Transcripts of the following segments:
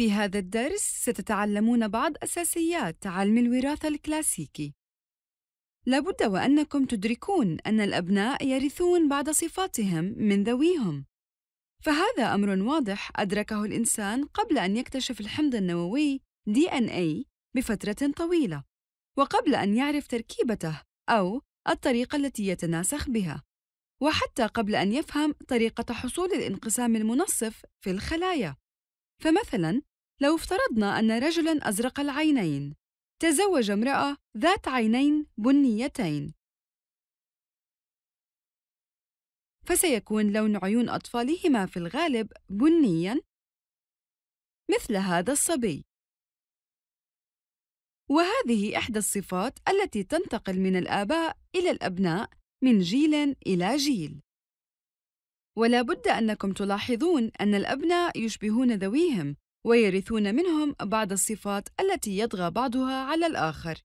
في هذا الدرس ستتعلمون بعض أساسيات علم الوراثة الكلاسيكي. لابد وأنكم تدركون أن الأبناء يرثون بعض صفاتهم من ذويهم. فهذا أمر واضح أدركه الإنسان قبل أن يكتشف الحمض النووي DNA إيه بفترة طويلة، وقبل أن يعرف تركيبته أو الطريقة التي يتناسخ بها، وحتى قبل أن يفهم طريقة حصول الانقسام المنصف في الخلايا. فمثلاً، لو افترضنا أن رجلاً أزرق العينين تزوج امرأة ذات عينين بنيتين فسيكون لون عيون أطفالهما في الغالب بنياً مثل هذا الصبي وهذه إحدى الصفات التي تنتقل من الآباء إلى الأبناء من جيل إلى جيل ولا بد أنكم تلاحظون أن الأبناء يشبهون ذويهم ويرثون منهم بعض الصفات التي يطغى بعضها على الآخر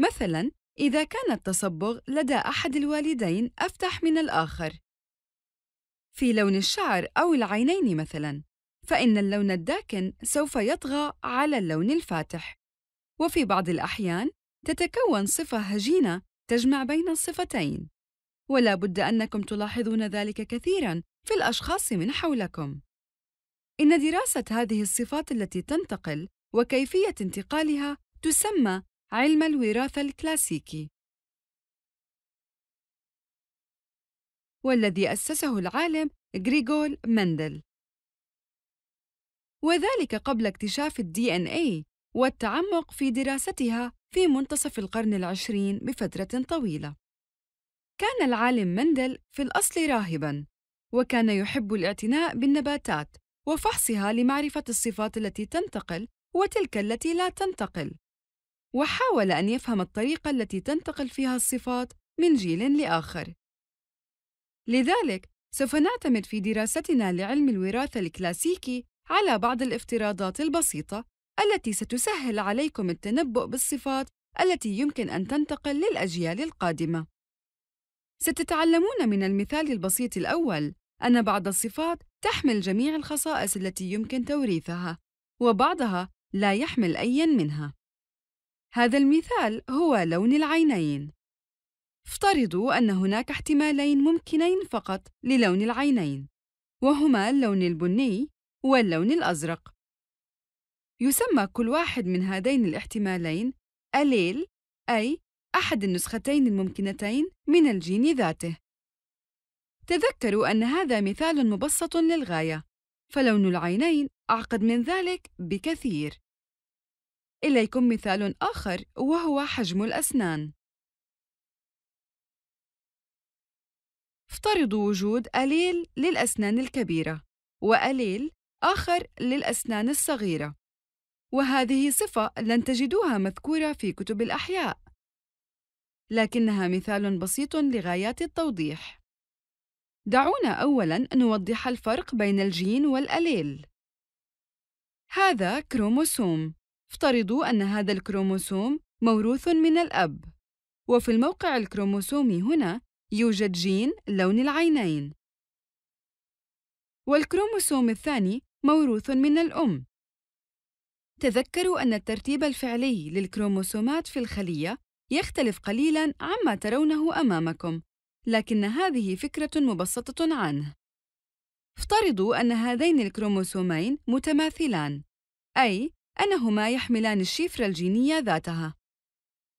مثلاً إذا كان التصبغ لدى أحد الوالدين أفتح من الآخر في لون الشعر أو العينين مثلاً فإن اللون الداكن سوف يطغى على اللون الفاتح وفي بعض الأحيان تتكون صفة هجينة تجمع بين الصفتين ولا بد أنكم تلاحظون ذلك كثيراً في الأشخاص من حولكم إن دراسة هذه الصفات التي تنتقل وكيفية انتقالها تسمى علم الوراثة الكلاسيكي. والذي أسسه العالم غريغول مندل. وذلك قبل اكتشاف الـ إن إيه والتعمق في دراستها في منتصف القرن العشرين بفترة طويلة. كان العالم مندل في الأصل راهباً، وكان يحب الاعتناء بالنباتات وفحصها لمعرفة الصفات التي تنتقل وتلك التي لا تنتقل وحاول أن يفهم الطريقة التي تنتقل فيها الصفات من جيل لآخر لذلك سوف نعتمد في دراستنا لعلم الوراثة الكلاسيكي على بعض الافتراضات البسيطة التي ستسهل عليكم التنبؤ بالصفات التي يمكن أن تنتقل للأجيال القادمة. ستتعلمون من المثال البسيط الأول أن بعض الصفات تحمل جميع الخصائص التي يمكن توريثها، وبعضها لا يحمل أيًا منها. هذا المثال هو لون العينين. افترضوا أن هناك احتمالين ممكنين فقط للون العينين، وهما اللون البني واللون الأزرق. يسمى كل واحد من هذين الاحتمالين أليل أي أحد النسختين الممكنتين من الجين ذاته. تذكروا أن هذا مثال مبسط للغاية، فلون العينين أعقد من ذلك بكثير. إليكم مثال آخر وهو حجم الأسنان. افترضوا وجود أليل للأسنان الكبيرة وأليل آخر للأسنان الصغيرة، وهذه صفة لن تجدوها مذكورة في كتب الأحياء، لكنها مثال بسيط لغايات التوضيح. دعونا أولاً نوضح الفرق بين الجين والأليل. هذا كروموسوم. افترضوا أن هذا الكروموسوم موروث من الأب. وفي الموقع الكروموسومي هنا يوجد جين لون العينين. والكروموسوم الثاني موروث من الأم. تذكروا أن الترتيب الفعلي للكروموسومات في الخلية يختلف قليلاً عما ترونه أمامكم، لكن هذه فكرة مبسطة عنه. افترضوا أن هذين الكروموسومين متماثلان، أي أنهما يحملان الشفرة الجينية ذاتها.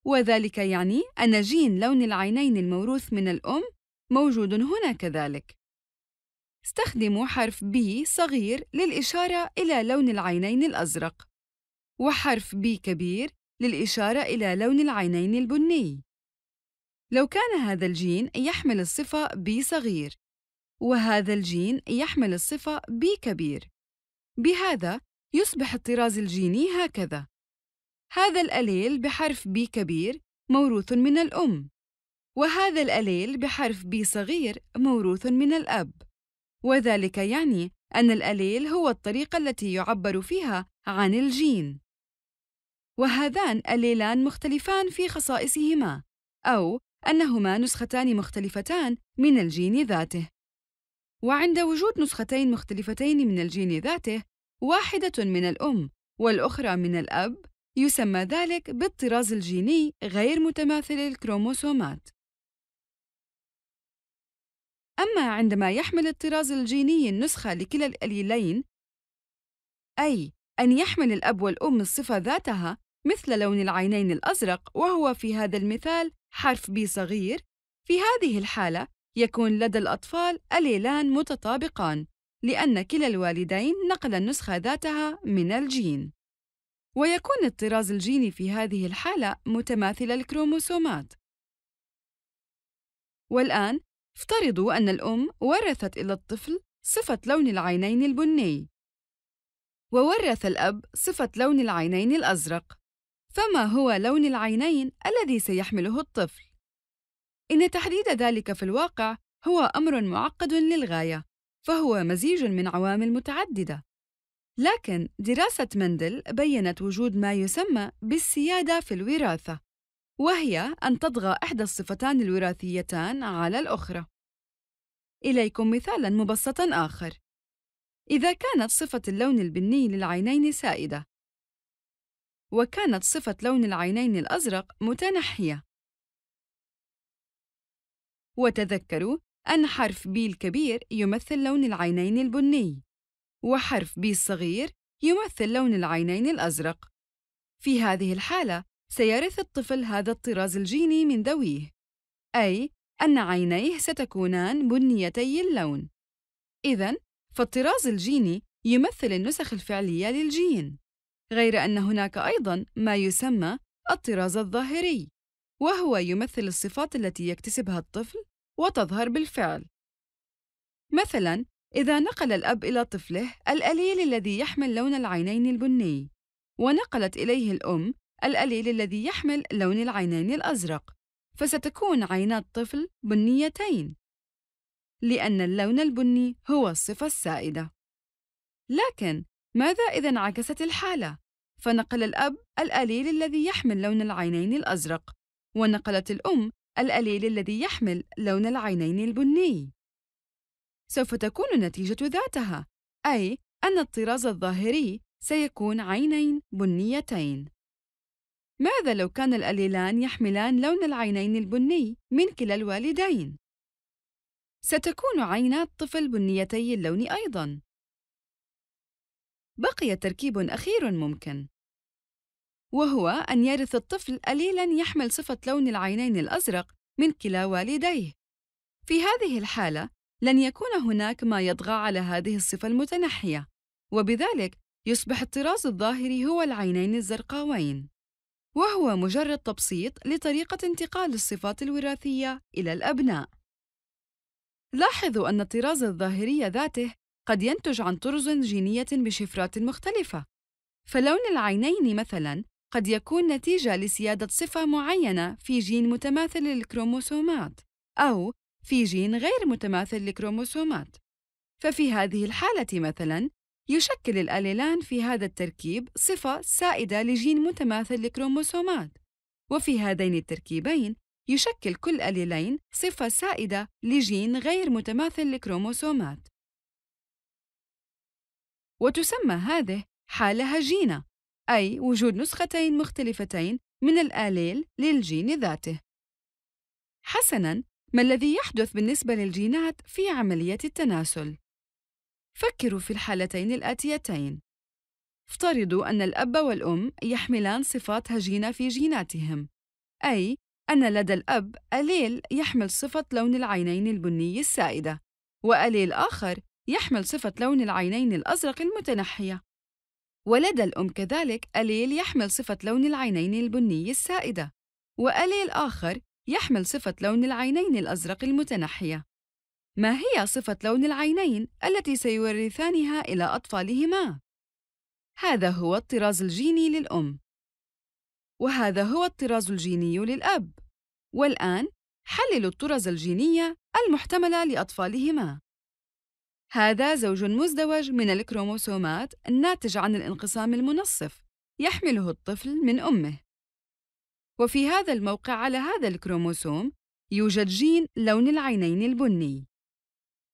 وذلك يعني أن جين لون العينين الموروث من الأم موجود هنا كذلك. استخدموا حرف B صغير للإشارة إلى لون العينين الأزرق، وحرف B كبير للإشارة إلى لون العينين البني. لو كان هذا الجين يحمل الصفة صغير وهذا الجين يحمل الصفة كبير بهذا يصبح الطراز الجيني هكذا هذا الأليل بحرف بي كبير موروث من الأم وهذا الأليل بحرف بي صغير موروث من الأب وذلك يعني أن الأليل هو الطريقة التي يعبر فيها عن الجين وهذان أليلان مختلفان في خصائصهما أو أنهما نسختان مختلفتان من الجين ذاته وعند وجود نسختين مختلفتين من الجين ذاته واحدة من الأم والأخرى من الأب يسمى ذلك بالطراز الجيني غير متماثل الكروموسومات أما عندما يحمل الطراز الجيني النسخة لكلا الأليلين أي أن يحمل الأب والأم الصفة ذاتها مثل لون العينين الأزرق وهو في هذا المثال حرف B صغير في هذه الحالة يكون لدى الأطفال أليلان متطابقان لأن كلا الوالدين نقل النسخة ذاتها من الجين ويكون الطراز الجيني في هذه الحالة متماثل الكروموسومات والآن افترضوا أن الأم ورثت إلى الطفل صفة لون العينين البني وورث الأب صفة لون العينين الأزرق فما هو لون العينين الذي سيحمله الطفل؟ إن تحديد ذلك في الواقع هو أمر معقد للغاية، فهو مزيج من عوامل متعددة. لكن دراسة مندل بيّنت وجود ما يسمى بالسيادة في الوراثة، وهي أن تطغى إحدى الصفتان الوراثيتان على الأخرى. إليكم مثالاً مبسطاً آخر. إذا كانت صفة اللون البني للعينين سائدة، وكانت صفة لون العينين الأزرق متنحية وتذكروا أن حرف ب الكبير يمثل لون العينين البني وحرف ب الصغير يمثل لون العينين الأزرق في هذه الحالة سيرث الطفل هذا الطراز الجيني من ذويه أي أن عينيه ستكونان بنيتي اللون إذا فالطراز الجيني يمثل النسخ الفعلية للجين غير أن هناك أيضاً ما يسمى الطراز الظاهري، وهو يمثل الصفات التي يكتسبها الطفل وتظهر بالفعل. مثلاً، إذا نقل الأب إلى طفله الأليل الذي يحمل لون العينين البني، ونقلت إليه الأم الأليل الذي يحمل لون العينين الأزرق، فستكون عينا الطفل بنيتين، لأن اللون البني هو الصفة السائدة. لكن ماذا إذا انعكست الحالة؟ فنقل الأب الأليل الذي يحمل لون العينين الأزرق ونقلت الأم الأليل الذي يحمل لون العينين البني سوف تكون النتيجة ذاتها أي أن الطراز الظاهري سيكون عينين بنيتين ماذا لو كان الأليلان يحملان لون العينين البني من كلا الوالدين؟ ستكون عينا الطفل بنيتي اللون أيضاً بقي تركيب أخير ممكن وهو أن يرث الطفل قليلاً يحمل صفة لون العينين الأزرق من كلا والديه. في هذه الحالة، لن يكون هناك ما يطغى على هذه الصفة المتنحية، وبذلك يصبح الطراز الظاهري هو العينين الزرقاوين، وهو مجرد تبسيط لطريقة انتقال الصفات الوراثية إلى الأبناء. لاحظوا أن الطراز الظاهري ذاته قد ينتج عن طرز جينية بشفرات مختلفة، فلون العينين مثلاً قد يكون نتيجة لسيادة صفة معينة في جين متماثل للكروموسومات أو في جين غير متماثل للكروموسومات ففي هذه الحالة مثلاً يشكل الأليلان في هذا التركيب صفة سائدة لجين متماثل للكروموسومات وفي هذين التركيبين يشكل كل أليلين صفة سائدة لجين غير متماثل للكروموسومات وتسمى هذه حالة هجينة أي وجود نسختين مختلفتين من الآليل للجين ذاته. حسناً، ما الذي يحدث بالنسبة للجينات في عملية التناسل؟ فكروا في الحالتين الآتيتين. افترضوا أن الأب والأم يحملان صفات هجينة في جيناتهم، أي أن لدى الأب أليل يحمل صفة لون العينين البني السائدة، وأليل آخر يحمل صفة لون العينين الأزرق المتنحية. ولدى الأم كذلك أليل يحمل صفة لون العينين البني السائدة، وأليل آخر يحمل صفة لون العينين الأزرق المتنحية. ما هي صفة لون العينين التي سيورثانها إلى أطفالهما؟ هذا هو الطراز الجيني للأم، وهذا هو الطراز الجيني للأب. والآن حللوا الطرز الجينية المحتملة لأطفالهما. هذا زوج مزدوج من الكروموسومات الناتج عن الانقسام المنصف يحمله الطفل من أمه وفي هذا الموقع على هذا الكروموسوم يوجد جين لون العينين البني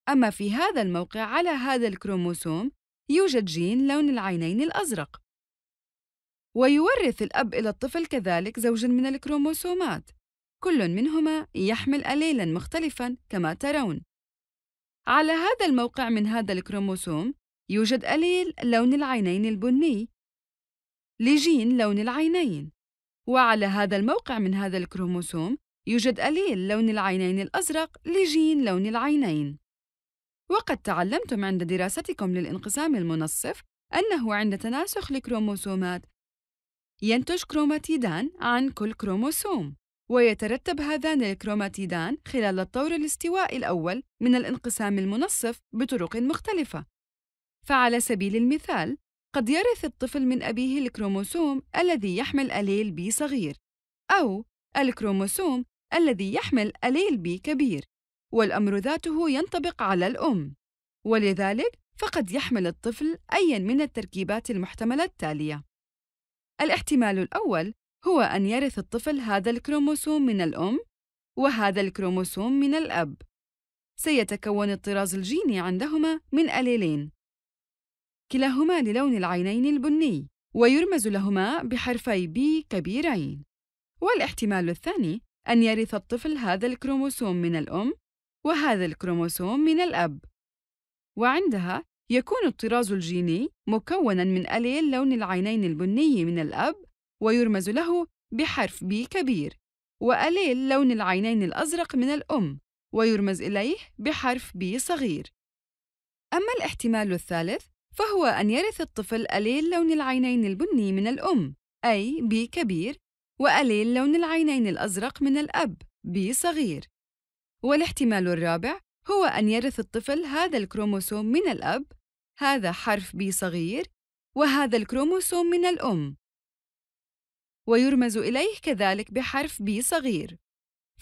أما في هذا الموقع على هذا الكروموسوم يوجد جين لون العينين الأزرق ويورث الأب إلى الطفل كذلك زوجاً من الكروموسومات كل منهما يحمل أليلاً مختلفاً كما ترون على هذا الموقع من هذا الكروموسوم يوجد أليل لون العينين البني لجين لون العينين وعلى هذا الموقع من هذا الكروموسوم يوجد أليل لون العينين الأزرق لجين لون العينين وقد تعلمتم عند دراستكم للانقسام المنصف أنه عند تناسخ الكروموسومات ينتج كروماتيدان عن كل كروموسوم ويترتب هذان الكروماتيدان خلال الطور الاستوائي الأول من الانقسام المنصف بطرق مختلفة. فعلى سبيل المثال، قد يرث الطفل من أبيه الكروموسوم الذي يحمل أليل بي صغير، أو الكروموسوم الذي يحمل أليل بي كبير، والأمر ذاته ينطبق على الأم، ولذلك فقد يحمل الطفل أيًا من التركيبات المحتملة التالية: الاحتمال الأول هو أن يرث الطفل هذا الكروموسوم من الأم وهذا الكروموسوم من الأب. سيتكون الطراز الجيني عندهما من أليلين، كلاهما للون العينين البني، ويرمز لهما بحرفي بي كبيرين. والاحتمال الثاني أن يرث الطفل هذا الكروموسوم من الأم وهذا الكروموسوم من الأب. وعندها يكون الطراز الجيني مكوناً من أليل لون العينين البني من الأب ويرمز له بحرف بي كبير وأليل لون العينين الأزرق من الأم ويرمز إليه بحرف بي صغير أما الاحتمال الثالث فهو أن يرث الطفل أليل لون العينين البني من الأم أي بي كبير وأليل لون العينين الأزرق من الأب بي صغير والاحتمال الرابع هو أن يرث الطفل هذا الكروموسوم من الأب هذا حرف بي صغير وهذا الكروموسوم من الأم ويرمز إليه كذلك بحرف B صغير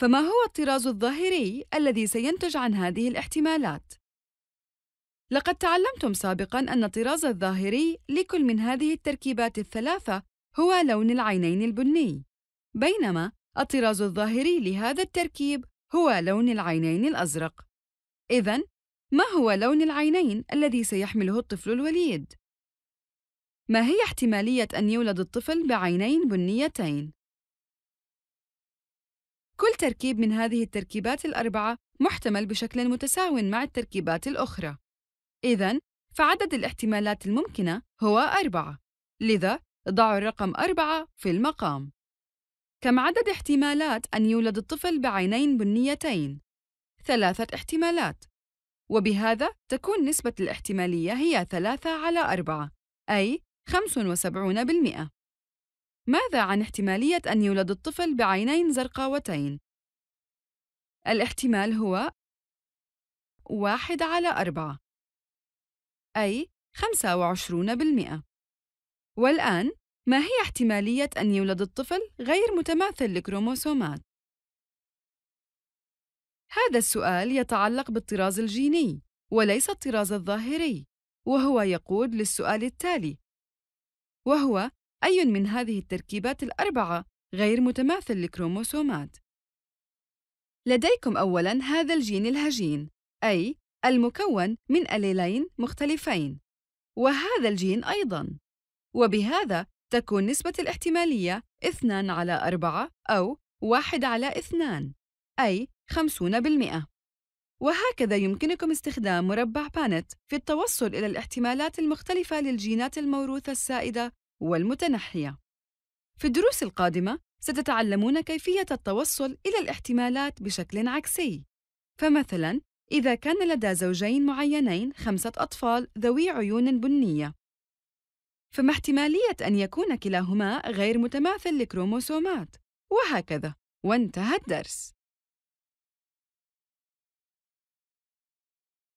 فما هو الطراز الظاهري الذي سينتج عن هذه الاحتمالات؟ لقد تعلمتم سابقاً أن الطراز الظاهري لكل من هذه التركيبات الثلاثة هو لون العينين البني بينما الطراز الظاهري لهذا التركيب هو لون العينين الأزرق إذا ما هو لون العينين الذي سيحمله الطفل الوليد؟ ما هي احتمالية أن يولد الطفل بعينين بنيتين؟ كل تركيب من هذه التركيبات الأربعة محتمل بشكل متساو مع التركيبات الأخرى. إذن فعدد الاحتمالات الممكنة هو أربعة، لذا ضعوا الرقم أربعة في المقام. كم عدد احتمالات أن يولد الطفل بعينين بنيتين؟ ثلاثة احتمالات، وبهذا تكون نسبة الاحتمالية هي ثلاثة على أربعة، أي 75% ماذا عن احتمالية أن يولد الطفل بعينين زرقاوتين؟ الاحتمال هو واحد على أربعة أي 25% والآن ما هي احتمالية أن يولد الطفل غير متماثل لكروموسومات؟ هذا السؤال يتعلق بالطراز الجيني وليس الطراز الظاهري وهو يقود للسؤال التالي وهو أي من هذه التركيبات الأربعة غير متماثل لكروموسومات. لديكم أولاً هذا الجين الهجين، أي المكون من أليلين مختلفين، وهذا الجين أيضاً، وبهذا تكون نسبة الاحتمالية 2 على 4 أو 1 على 2 أي 50% وهكذا يمكنكم استخدام مربع بانت في التوصل إلى الاحتمالات المختلفة للجينات الموروثة السائدة والمتنحية. في الدروس القادمة ستتعلمون كيفية التوصل إلى الاحتمالات بشكل عكسي. فمثلاً، إذا كان لدى زوجين معينين خمسة أطفال ذوي عيون بنية، فما احتمالية أن يكون كلاهما غير متماثل لكروموسومات، وهكذا، وانتهى الدرس.